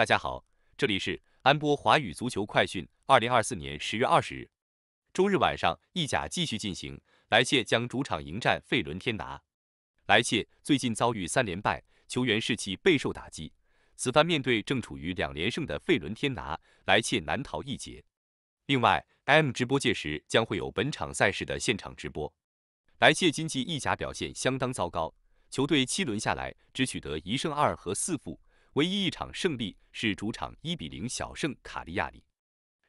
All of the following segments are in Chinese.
大家好，这里是安波华语足球快讯。二零二四年十月二十日，周日晚上意甲继续进行，莱切将主场迎战费伦天拿。莱切最近遭遇三连败，球员士气备受打击，此番面对正处于两连胜的费伦天拿，莱切难逃一劫。另外，M 直播届时将会有本场赛事的现场直播。莱切今季意甲表现相当糟糕，球队七轮下来只取得一胜二和四负。唯一一场胜利是主场一比零小胜卡利亚里，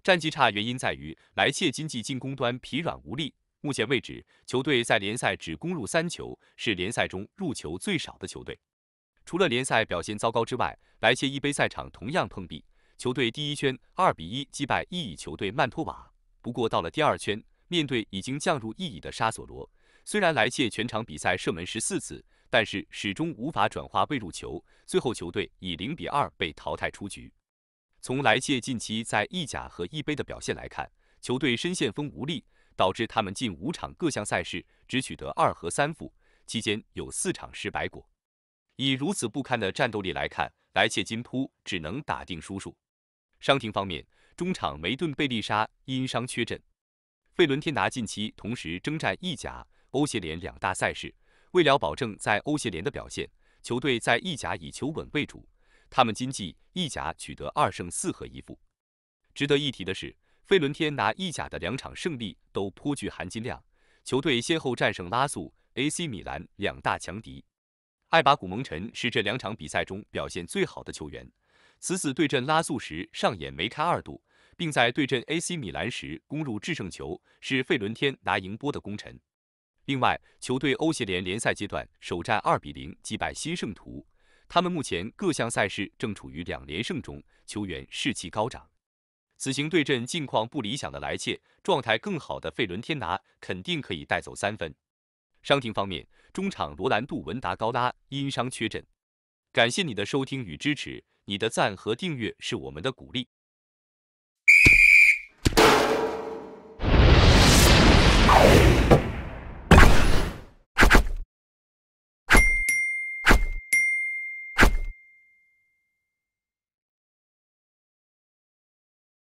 战绩差原因在于莱切经济进攻端疲软无力。目前为止，球队在联赛只攻入三球，是联赛中入球最少的球队。除了联赛表现糟糕之外，莱切一杯赛场同样碰壁。球队第一圈二比一击败意乙球队曼托瓦，不过到了第二圈，面对已经降入意乙的沙索罗，虽然莱切全场比赛射门十四次。但是始终无法转化被入球，最后球队以零比二被淘汰出局。从莱切近期在意甲和意杯的表现来看，球队深陷锋无力，导致他们近五场各项赛事只取得二和三负，期间有四场失败过。以如此不堪的战斗力来看，莱切金扑只能打定输数。伤停方面，中场梅顿贝利沙因伤缺阵。费伦天拿近期同时征战意甲、欧协联两大赛事。为了保证在欧协联的表现，球队在意甲以求稳为主。他们今季意甲取得二胜四和一负。值得一提的是，费伦天拿意甲的两场胜利都颇具含金量，球队先后战胜拉素、AC 米兰两大强敌。艾巴古蒙臣是这两场比赛中表现最好的球员。此次对阵拉素时上演梅开二度，并在对阵 AC 米兰时攻入制胜球，是费伦天拿赢波的功臣。另外，球队欧协联联赛阶段首战二比零击败新圣徒，他们目前各项赛事正处于两连胜中，球员士气高涨。此行对阵近况不理想的莱切，状态更好的费伦天拿肯定可以带走三分。伤停方面，中场罗兰杜文达高拉因伤缺阵。感谢你的收听与支持，你的赞和订阅是我们的鼓励。